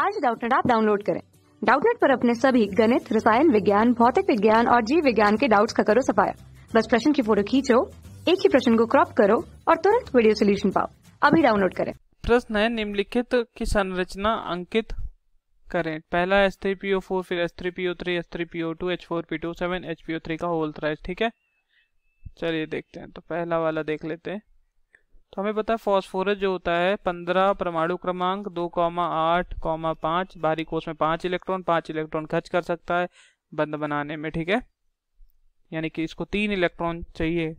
आज डाउटनेट आप डाउनलोड करें डाउटनेट पर अपने सभी गणित रसायन विज्ञान भौतिक विज्ञान और जीव विज्ञान के डाउट्स का करो सफाया बस प्रश्न की फोटो खींचो एक ही प्रश्न को क्रॉप करो और तुरंत वीडियो सोल्यूशन पाओ अभी डाउनलोड करें प्रश्न है निम्नलिखित की संरचना अंकित करें पहला एस थ्री पीओ फोर फिर S three PO three S three PO two H four P two seven H P O three का होल थ्राइज ठीक है चलिए देखते हैं तो पहला वाला देख लेते हैं तो हमें पता है फॉस्फोरस जो होता है पंद्रह परमाणु क्रमांक दो कौमा आठ कौमा पाँच बाहरी कोष में पाँच इलेक्ट्रॉन पाँच इलेक्ट्रॉन खर्च कर सकता है बंद बनाने में ठीक है यानी कि इसको तीन इलेक्ट्रॉन चाहिए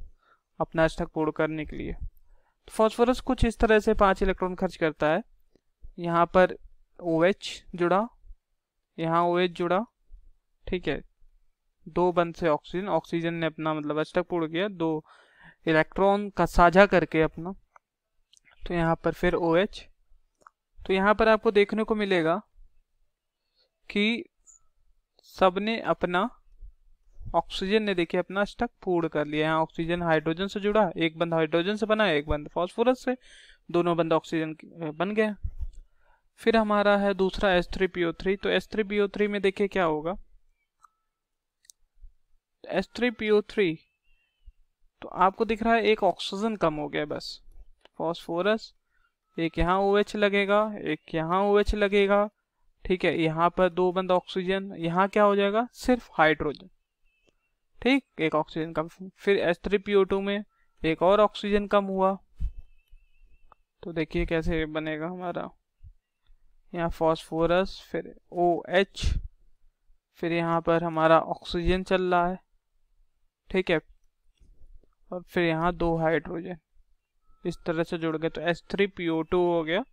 अपना अष्टक पूर्ण करने के लिए तो फॉस्फोरस कुछ इस तरह से पाँच इलेक्ट्रॉन खर्च करता है यहाँ पर ओ OH जुड़ा यहाँ ओ OH जुड़ा ठीक है दो बंद से ऑक्सीजन ऑक्सीजन ने अपना मतलब अष्टक पूर्ण किया दो इलेक्ट्रॉन का साझा करके अपना तो यहाँ पर फिर ओ OH, तो यहाँ पर आपको देखने को मिलेगा कि सब ने अपना ऑक्सीजन ने देखिए अपना स्टक पूर्ण कर लिया यहाँ ऑक्सीजन हाइड्रोजन से जुड़ा एक बंद हाइड्रोजन से बना एक बंद फॉस्फोरस से दोनों बंद ऑक्सीजन बन गए फिर हमारा है दूसरा S three P O three तो S three P O three में देखिए क्या होगा S three P O three तो आपको दिख रहा है एक ऑक्सीजन कम हो गया बस फॉस्फोरस एक यहाँ ओ एच लगेगा एक यहाँ ओ एच लगेगा ठीक है यहाँ पर दो बंद ऑक्सीजन यहाँ क्या हो जाएगा सिर्फ हाइड्रोजन ठीक एक ऑक्सीजन कम फिर S three P O two में एक और ऑक्सीजन कम हुआ तो देखिए कैसे बनेगा हमारा यहाँ फॉस्फोरस फिर ओ एच फिर यहाँ पर हमारा ऑक्सीजन चल रहा है ठीक है और फिर यहाँ दो हाइड्रोजन इस तरह से जुड़ गए तो H three P O two हो गया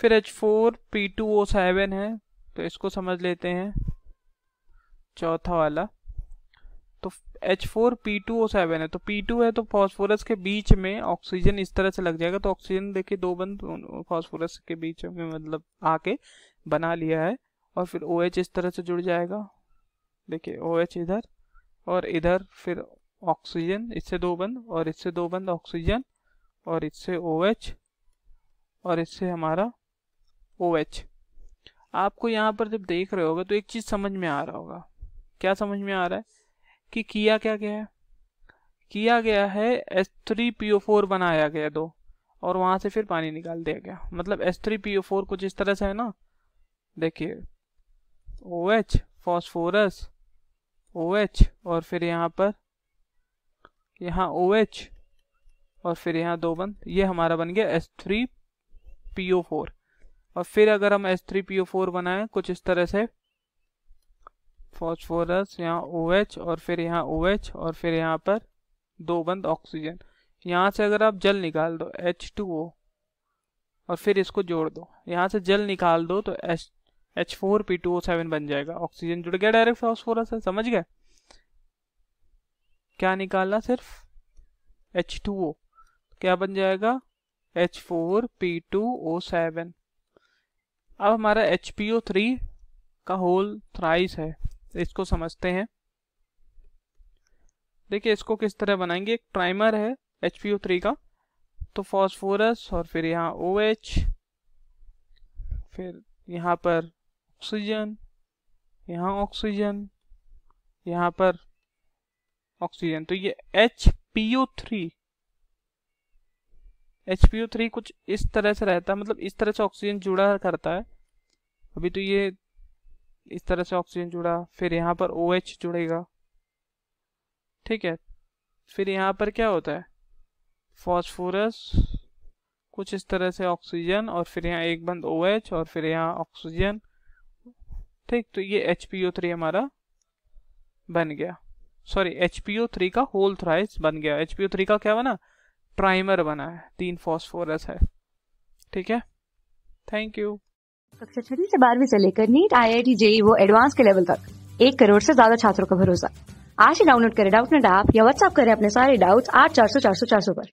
फिर H four P two O seven है तो इसको समझ लेते हैं चौथा वाला तो H four P two O seven है तो पी टू है तो फॉस्फोरस के बीच में ऑक्सीजन इस तरह से लग जाएगा तो ऑक्सीजन देखिए दो बंद फॉस्फोरस के बीच में मतलब आके बना लिया है और फिर ओ OH एच इस तरह से जुड़ जाएगा देखिए ओ OH एच इधर और इधर फिर ऑक्सीजन इससे दो बंद और इससे दो बंद ऑक्सीजन और इससे ओ OH, और इससे हमारा ओ OH. आपको यहाँ पर जब देख रहे होगा तो एक चीज़ समझ में आ रहा होगा क्या समझ में आ रहा है कि किया क्या गया है किया गया है S three P O four बनाया गया दो और वहाँ से फिर पानी निकाल दिया गया मतलब S three P O four कुछ इस तरह से है ना देखिए O OH, H phosphorus O OH, H और फिर यहाँ पर यहाँ ओ OH और फिर यहाँ दो बंद ये हमारा बन गया S three P O four और फिर अगर हम S three P O four बनाएं कुछ इस तरह से फॉस्फोरस यहाँ ओ OH और फिर यहाँ ओ OH और फिर यहाँ पर दो बंद ऑक्सीजन यहाँ से अगर आप जल निकाल दो एच टू ओ और फिर इसको जोड़ दो यहाँ से जल निकाल दो तो H H four P two O seven बन जाएगा ऑक्सीजन जुड़ गया डायरेक्ट फॉस्फोरस है समझ गए क्या निकालना सिर्फ एच टू ओ क्या बन जाएगा H four P two O seven अब हमारा एच पी ओ थ्री का होल थ्राइस है इसको समझते हैं देखिए इसको किस तरह बनाएंगे एक ट्राइमर है एच पी ओ थ्री का तो फॉस्फोरस और फिर यहाँ ओ एच फिर यहाँ पर ऑक्सीजन यहाँ ऑक्सीजन यहाँ पर ऑक्सीजन तो ये H P O three H P O three कुछ इस तरह से रहता है मतलब इस तरह से ऑक्सीजन जुड़ा करता है अभी तो ये इस तरह से ऑक्सीजन जुड़ा फिर यहाँ पर ओ OH जुड़ेगा ठीक है फिर यहाँ पर क्या होता है फॉस्फोरस कुछ इस तरह से ऑक्सीजन और फिर यहाँ एक बंद ओ OH और फिर यहाँ ऑक्सीजन ठीक तो ये एच पी ओ थ्री हमारा बन गया सॉरी थ्री का होल थ्राइस बन गया थ्री का क्या बना प्राइमर बना है तीन फॉस्फोरस है ठीक है थैंक यू कक्षा छठी से बारहवीं से लेकर NEET I I T JEE वो एडवांस के लेवल तक एक करोड़ से ज्यादा छात्रों का भरोसा आज ही डाउनलोड करें डाउट नेट ऐप या व्हाट्सएप करें अपने सारे डाउट्स आठ चार सौ चार सौ चार सौ पर